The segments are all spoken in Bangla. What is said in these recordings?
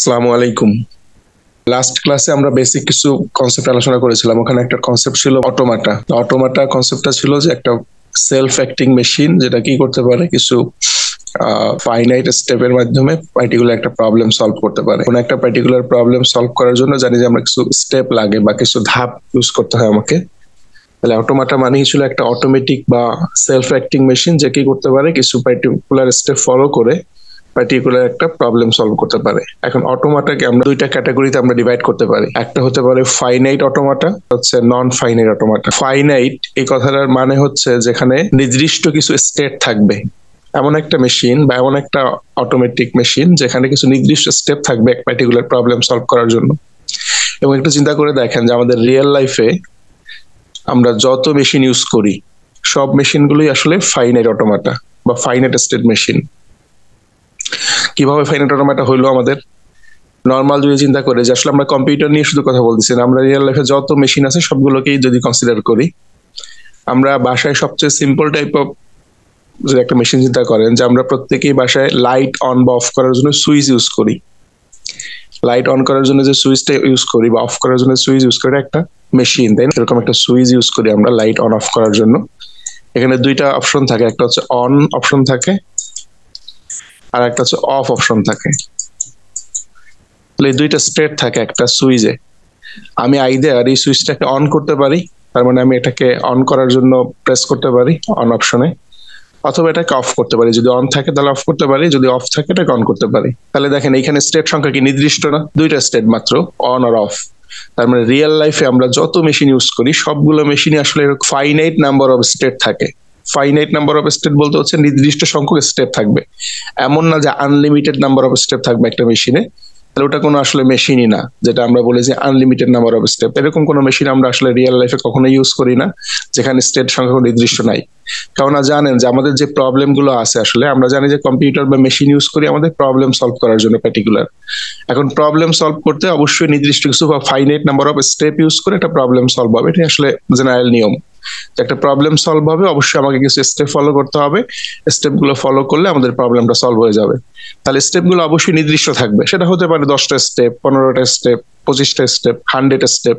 আসসালামু আলাইকুম লাস্ট ক্লাসে আমরা বেসিক কিছু কনসেপ্ট আলোচনা করেছিলাম ওখানে একটা কনসেপ্ট ছিল অটোমাটা অটোমাটা কনসেপ্টটা ছিল যে একটা সেলফ অ্যাক্টিং মেশিন যেটা কি করতে পারে কিছু ফাইনাইট স্টেপের মাধ্যমে পার্টিকুলার একটা প্রবলেম সলভ করতে পারে কোন একটা পার্টিকুলার প্রবলেম সলভ করার জন্য জানি যে আমরা কিছু স্টেপ লাগে বা কিছু ধাপ ইউজ করতে হয় আমাকে তাহলে অটোমাটা মানেই ছিল একটা অটোমেটিক বা সেলফ অ্যাক্টিং মেশিন যে কি করতে পারে কিছু পার্টিকুলার স্টেপ ফলো করে পার্টিকুলার একটা প্রবলেম সলভ করতে পারে এখন অটোমাটাকে আমরা দুইটা ক্যাটাগরিতে আমরা ডিভাইড করতে পারি একটা হতে পারে ফাইনাইট অটোমাটা হচ্ছে নন ফাইনাইট অটোমাটা ফাইনাইট এই কথাটার মানে হচ্ছে যেখানে নির্দিষ্ট কিছু স্টেট থাকবে এমন একটা মেশিন বা এমন একটা অটোমেটিক মেশিন যেখানে কিছু নির্দিষ্ট স্টেপ থাকবে এক পার্টিকুলার প্রবলেম সলভ করার জন্য এবং একটু চিন্তা করে দেখেন যে আমাদের রিয়েল লাইফে আমরা যত মেশিন ইউজ করি সব মেশিনগুলোই আসলে ফাইনাইট অটোমাটা বা ফাইনাইট স্টেট মেশিন কিভাবে ফাইনাটোনামাটা হইলো আমাদের নর্মাল যদি চিন্তা করে যে আসলে আমরা কম্পিউটার নিয়ে শুধু কথা বলতেছি না আমরা রিয়েল লাইফে যত মেশিন আছে সবগুলোকেই যদি কনসিডার করি আমরা বাসায় সবচেয়ে সিম্পল টাইপ অফ যদি একটা মেশিন চিন্তা করেন যে আমরা প্রত্যেকেই বাসায় লাইট অন বা অফ করার জন্য সুইচ ইউজ করি লাইট অন করার জন্য যে সুইচটা ইউজ করি বা অফ করার জন্য সুইচ ইউজ করি একটা মেশিন তাই না এরকম একটা সুইচ ইউজ করি আমরা লাইট অন অফ করার জন্য এখানে দুইটা অপশন থাকে একটা হচ্ছে অন অপশন থাকে আর একটা হচ্ছে অফ অপশন থাকে তাহলে দুইটা স্টেট থাকে একটা সুইচে আমি আইদার এই সুইচটাকে অন করতে পারি তার মানে আমি এটাকে অন করার জন্য প্রেস করতে পারি অন অপশনে অথবা এটাকে অফ করতে পারি যদি অন থাকে তাহলে অফ করতে পারি যদি অফ থাকে এটাকে অন করতে পারি তাহলে দেখেন এখানে স্টেট সংখ্যা কি নির্দিষ্ট না দুইটা স্টেট মাত্র অন আর অফ তার মানে রিয়েল লাইফে আমরা যত মেশিন ইউজ করি সবগুলো মেশিনে আসলে ফাইনাইট নাম্বার অফ স্টেট থাকে ফাইনাইট নাম্বার অফ স্টেপ বলতে হচ্ছে নির্দিষ্ট সংখ্যক স্টেপ থাকবে এমন না যে আনলিমিটেড নাম্বার অফ স্টেপ থাকবে একটা মেশিনে তাহলে ওটা কোনো আসলে মেশিনই না যেটা আমরা বলি যে আনলিমিটেড নাম্বার অফ স্টেপ এরকম কোনো মেশিন আমরা আসলে রিয়েল লাইফে কখনো ইউজ করি না যেখানে স্টেট সংখ্যা নির্দিষ্ট নাই কেননা জানেন যে আমাদের যে প্রবলেম গুলো আছে আসলে আমরা জানি যে কম্পিউটার বা মেশিন ইউজ করি আমাদের প্রবলেম সলভ করার জন্য পার্টিকুলার এখন প্রবলেম সলভ করতে অবশ্যই নির্দিষ্ট কিছু বা finite number of step use করে একটা প্রবলেম সলভ হবে এটা আসলে জেনারেল নিয়ম একটা প্রবলেম সলভ হবে অবশ্যই আমাকে কিছু স্টেপ ফলো করতে হবে স্টেপগুলো ফলো করলে আমাদের প্রবলেমটা সলভ হয়ে যাবে তাহলে স্টেপগুলো অবশ্যই নির্দিষ্ট থাকবে সেটা হতে পারে দশটা স্টেপ পনেরোটা স্টেপ পঁচিশটা স্টেপ হান্ড্রেড স্টেপ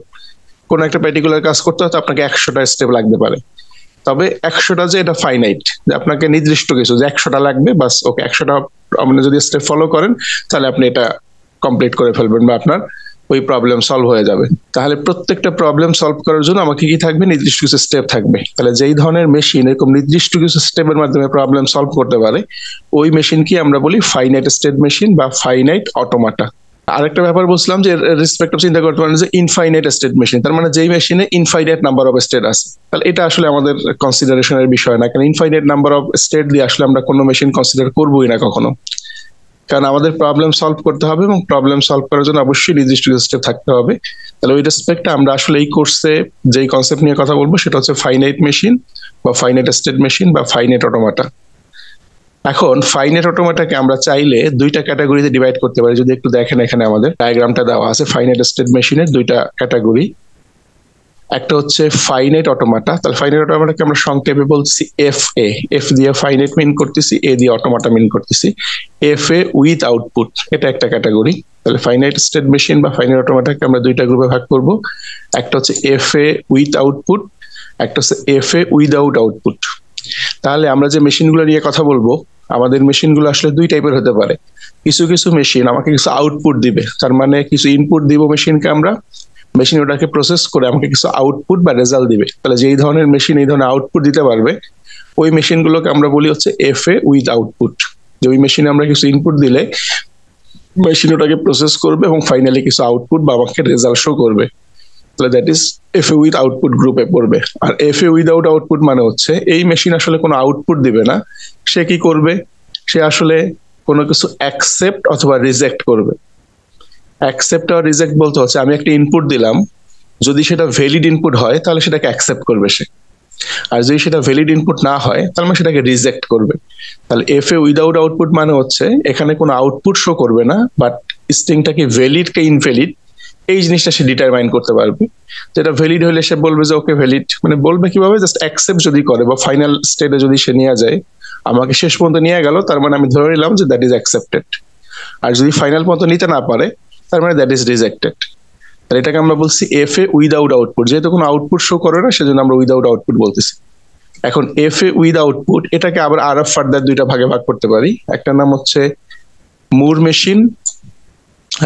কোনো একটা পার্টিকুলার কাজ করতে হয়তো আপনাকে একশোটা স্টেপ লাগতে পারে তবে একশোটা যে এটা ফাইনাইট যে আপনাকে নির্দিষ্ট কিছু যে একশোটা লাগবে বাস ওকে একশোটা আপনি যদি স্টেপ ফলো করেন তাহলে আপনি এটা কমপ্লিট করে ফেলবেন বা আপনার ওই প্রবলেম সলভ হয়ে যাবে তাহলে প্রত্যেকটা প্রবলেম সলভ করার জন্য আমাকে কি থাকবে নির্দিষ্ট কিছু স্টেপ থাকবে তাহলে যেই ধরনের মেশিন এরকম নির্দিষ্ট কিছু স্টেপের মাধ্যমে প্রবলেম সলভ করতে পারে ওই কি আমরা বলি ফাইনাইট স্টেট মেশিন বা ফাইনাইট অটোমাটা আরেকটা ব্যাপার বলছিলাম যে রেসপেক্ট অফ চিন্তা করতে পারেন যে ইনফাইনাইট স্টেট মেশিন তার মানে যেই মেশিনে ইনফাইনাইট নাম্বার অফ স্টেট আছে তাহলে এটা আসলে আমাদের কনসিডারেশনের বিষয় না কারণ ইনফাইনাইট নাম্বার অফ স্টেট দিয়ে আসলে আমরা কোনো মেশিন কনসিডার করবোই না কখনো কারণ আমাদের প্রবলেম সলভ করতে হবে এবং প্রবলেম সলভ করার জন্য অবশ্যই নির্দিষ্ট স্টেপ থাকতে হবে তাহলে ওই রেসপেক্টে আমরা আসলে এই কোর্সে যেই কনসেপ্ট নিয়ে কথা বলবো সেটা হচ্ছে ফাইনাইট মেশিন বা ফাইনাইট স্টেট মেশিন বা ফাইনাইট অটোমাটা এখন ফাইনাইট অটোমাটাকে আমরা চাইলে দুইটা ক্যাটাগরিতে ডিভাইড করতে পারি যদি একটু দেখেন এখানে আমাদের ডায়াগ্রামটা দেওয়া আছে ফাইনাইট স্টেট মেশিনের দুইটা ক্যাটাগরি একটা হচ্ছে ফাইনাইট অটোমাটা তাহলে ফাইনাইট অটোমাটাকে আমরা সংক্ষেপে বলছি এফ এ এফ দিয়ে ফাইনাইট মিন করতেছি এ দিয়ে অটোমাটা মিন করতেছি এফ এ উইথ আউটপুট এটা একটা ক্যাটাগরি তাহলে ফাইনাইট স্টেট মেশিন বা ফাইনাইট অটোমাটাকে আমরা দুইটা গ্রুপে ভাগ করব একটা হচ্ছে এফ এ উইথ আউটপুট একটা হচ্ছে এফ এ উইদাউট আউটপুট তাহলে আমরা যে মেশিনগুলো নিয়ে কথা বলবো আমাদের মেশিনগুলো আসলে দুই টাইপের হতে পারে কিছু কিছু মেশিন আমাকে কিছু আউটপুট দিবে তার মানে কিছু ইনপুট দিব মেশিনকে আমরা মেশিন ওটাকে প্রসেস করে আমাকে কিছু আউটপুট বা রেজাল্ট দিবে তাহলে যেই ধরনের মেশিন এই ধরনের আউটপুট দিতে পারবে ওই মেশিনগুলোকে আমরা বলি হচ্ছে এফ এ উইথ আউটপুট যে ওই মেশিনে আমরা কিছু ইনপুট দিলে মেশিন ওটাকে প্রসেস করবে এবং ফাইনালি কিছু আউটপুট বা আমাকে রেজাল্ট শো করবে তাহলে that is F A with output গ্রুপে পড়বে আর এফ এ উইদাউট আউটপুট মানে হচ্ছে এই মেশিন আসলে কোনো আউটপুট দিবে না সে কি করবে সে আসলে কোনো কিছু অ্যাকসেপ্ট অথবা রিজেক্ট করবে অ্যাকসেপ্ট আর রিজেক্ট বলতে হচ্ছে আমি একটা ইনপুট দিলাম যদি সেটা ভ্যালিড ইনপুট হয় তাহলে সেটাকে অ্যাকসেপ্ট করবে সে আর যদি সেটা ভ্যালিড ইনপুট না হয় তাহলে মানে সেটাকে রিজেক্ট করবে তাহলে এফ এ উইদাউট আউটপুট মানে হচ্ছে এখানে কোনো আউটপুট শো করবে না বাট স্ট্রিংটা কি ভ্যালিড কে ইনভ্যালিড এই জিনিসটা সে ডিটারমাইন করতে পারবে তো এটা ভ্যালিড হলে সে বলবে যে ওকে ভ্যালিড মানে বলবে কিভাবে জাস্ট অ্যাকসেপ্ট যদি করে বা ফাইনাল স্টেটে যদি সে নিয়ে যায় আমাকে শেষ পর্যন্ত নিয়ে গেল তার মানে আমি ধরে নিলাম যে দ্যাট ইজ অ্যাকসেপ্টেড আর যদি ফাইনাল পর্যন্ত নিতে না পারে তার মানে দ্যাট ইজ রিজেক্টেড আর এটাকে আমরা বলছি এফ এ উইদাউট আউটপুট যেহেতু কোনো আউটপুট শো করে না সেজন্য আমরা উইদাউট আউটপুট বলতেছি এখন এফ এ উইথ আউটপুট এটাকে আবার আর ফার্দার দুইটা ভাগে ভাগ করতে পারি একটা নাম হচ্ছে মুর মেশিন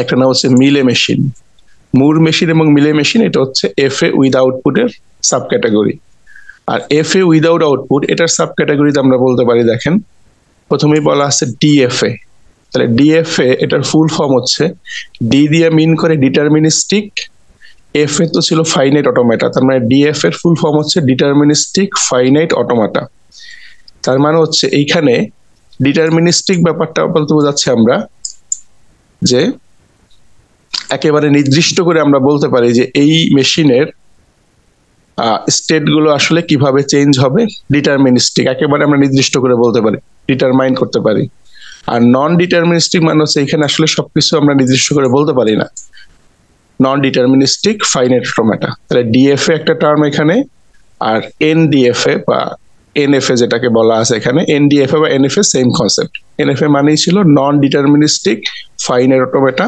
একটা নাম হচ্ছে মিলে মেশিন মুর মেশিন এবং মিলে মেশিন এটা হচ্ছে এফ এ উইথ আউটপুটের সাব ক্যাটাগরি আর এফ এ উইদাউট আউটপুট এটার সাব ক্যাটাগরিতে আমরা বলতে পারি দেখেন প্রথমেই বলা আছে ডিএফএ তাহলে ডিএফএ এটার ফুল ফর্ম হচ্ছে ডি দিয়ে মিন করে ডিটারমিনিস্টিক এফ এ তো ছিল ফাইনাইট অটোমেটা তার মানে ডিএফ এর ফুল ফর্ম হচ্ছে ডিটারমিনিস্টিক ফাইনাইট অটোমেটা তার মানে হচ্ছে এইখানে ডিটারমিনিস্টিক ব্যাপারটা বলতে বোঝাচ্ছি আমরা যে একেবারে নির্দিষ্ট করে আমরা বলতে পারি যে এই মেশিনের স্টেটগুলো আসলে কিভাবে চেঞ্জ হবে ডিটারমিনিস্টিক একেবারে আমরা নির্দিষ্ট করে বলতে পারি ডিটারমাইন করতে পারি আর নন ডিটারমিনিস্টিক মানে হচ্ছে এখানে আসলে সবকিছু আমরা নির্দিষ্ট করে বলতে পারি না নন ডিটারমিনিস্টিক ফাইনাইট অটোমেটা তাহলে ডিএফএ একটা টার্ম এখানে আর এন ডিএফএ বা এনএফএ যেটাকে বলা আছে এখানে এন ডিএফএ বা এনএফএ সেম কনসেপ্ট এনএফএ মানেই ছিল নন ডিটারমিনিস্টিক ফাইনাইট অটোমেটা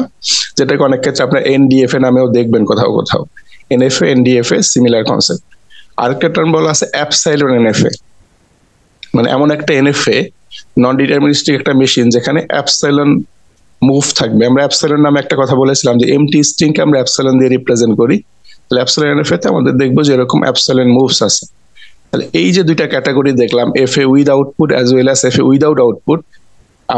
যেটাকে অনেক ক্ষেত্রে আপনার এন ডিএফএ নামেও দেখবেন কোথাও কোথাও এনএফএ ডিএফএ সিমিলার কনসেপ্ট আরেকটা টার্ম বলা আছে অ্যাপসাইলন এনএফএ মানে এমন একটা এনএফএ নন ডিটারমিনিস্টিক একটা মেশিন যেখানে অ্যাপসাইলন মুভ থাকবে আমরা অ্যাপসাইলন নামে একটা কথা বলেছিলাম যে এমটি কে আমরা অ্যাপসাইলন দিয়ে রিপ্রেজেন্ট করি তাহলে অ্যাপসাইলন এর আমাদের দেখবো যে এরকম অ্যাপসাইলন মুভস আছে তাহলে এই যে দুইটা ক্যাটাগরি দেখলাম F A with output as well as F A without output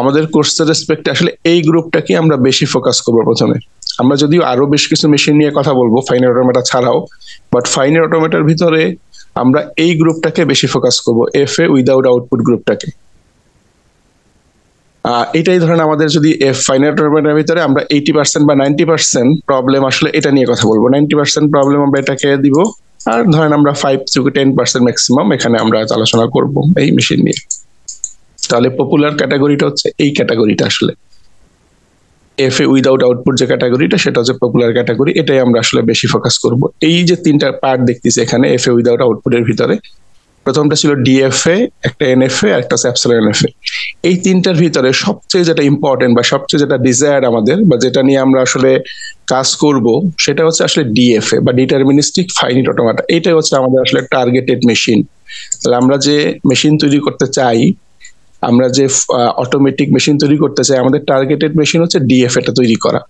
আমাদের কোর্সের রেসপেক্টে আসলে এই গ্রুপটাকে আমরা বেশি ফোকাস করবো প্রথমে আমরা যদিও আরো বেশ কিছু মেশিন নিয়ে কথা বলবো ফাইনাল অটোমেটা ছাড়াও বাট ফাইনাল অটোমেটার ভিতরে আমরা এই গ্রুপটাকে বেশি ফোকাস করব এফ এ উইদাউট আউটপুট গ্রুপটাকে এটাই ধরেন আমাদের যদি ফাইনাল টুর্নামেন্টের ভিতরে আমরা এইটি পার্সেন্ট বা নাইনটি পার্সেন্ট প্রবলেম আসলে এটা নিয়ে কথা বলবো নাইনটি পার্সেন্ট প্রবলেম আমরা এটাকে দিব আর ধরেন আমরা five to ten percent maximum এখানে আমরা আলোচনা করব এই মেশিন নিয়ে তাহলে পপুলার ক্যাটাগরিটা হচ্ছে এই ক্যাটাগরিটা আসলে এফ এ উইদাউট আউটপুট যে ক্যাটাগরিটা সেটা হচ্ছে পপুলার ক্যাটাগরি এটাই আমরা আসলে বেশি ফোকাস করব এই যে তিনটা পার্ট দেখতেছি এখানে এফ এ উইদাউট আউটপুটের ভিতরে প্রথমটা ছিল ডিএফএ একটা এনএফএ আর একটা স্যাপসেল এনএফএ এই তিনটার ভিতরে সবচেয়ে যেটা ইম্পর্টেন্ট বা সবচেয়ে যেটা ডিজায়ার আমাদের বা যেটা নিয়ে আমরা আসলে কাজ করব সেটা হচ্ছে আসলে ডিএফএ বা ডিটারমিনিস্টিক ফাইনিট অটোমাটা এটাই হচ্ছে আমাদের আসলে টার্গেটেড মেশিন তাহলে আমরা যে মেশিন তৈরি করতে চাই আমরা যে অটোমেটিক মেশিন তৈরি করতে চাই আমাদের টার্গেটেড মেশিন হচ্ছে ডিএফএটা তৈরি করা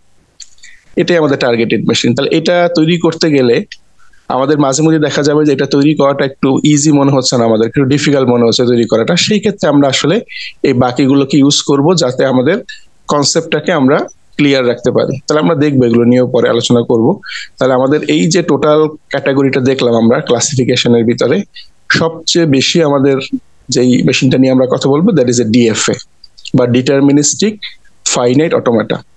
এটাই আমাদের টার্গেটেড মেশিন তাহলে এটা তৈরি করতে গেলে আমাদের মাঝে মধ্যে দেখা যাবে যে এটা তৈরি করাটা একটু ইজি মনে হচ্ছে না আমাদের একটু ডিফিকাল্ট মনে হচ্ছে তৈরি করাটা সেই ক্ষেত্রে আমরা আসলে এই বাকিগুলোকে ইউজ করব যাতে আমাদের কনসেপ্টটাকে আমরা ক্লিয়ার রাখতে পারি তাহলে আমরা দেখবো এগুলো নিয়েও পরে আলোচনা করব তাহলে আমাদের এই যে টোটাল ক্যাটাগরিটা দেখলাম আমরা ক্লাসিফিকেশনের ভিতরে সবচেয়ে বেশি আমাদের যেই মেশিনটা নিয়ে আমরা কথা বলবো দ্যাট ইজ এ ডিএফএ বা ডিটারমিনিস্টিক ফাইনাইট অটোমেটা